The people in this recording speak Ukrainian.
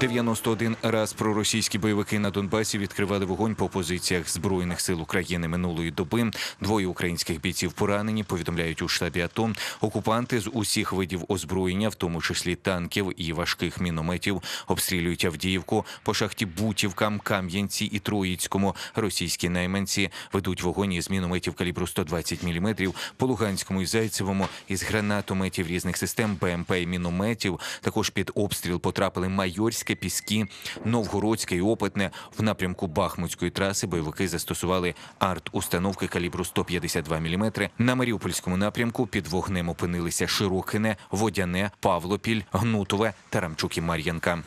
91 раз проросійські бойовики на Донбасі відкривали вогонь по позиціях збройних сил України минулої доби. Двоє українських бійців поранені. Повідомляють у штабі АТО. Окупанти з усіх видів озброєння, в тому числі танків і важких мінометів, обстрілюють Авдіївку по шахті Бутівкам, Кам'янці і Троїцькому. Російські найманці ведуть вогонь із мінометів калібру 120 мм, по Луганському і Зайцевому із гранатометів різних систем БМП і мінометів. Також під обстріл потрапили майорські. Куп'янське, Піски, Новгородське і Опитне в напрямку Бахмутської траси бойовики застосували арт-установки калібру 152 мм. На Маріупольському напрямку під вогнем опинилися Широкине, Водяне, Павлопіль, Гнутове, Тарамчук і Мар'янка.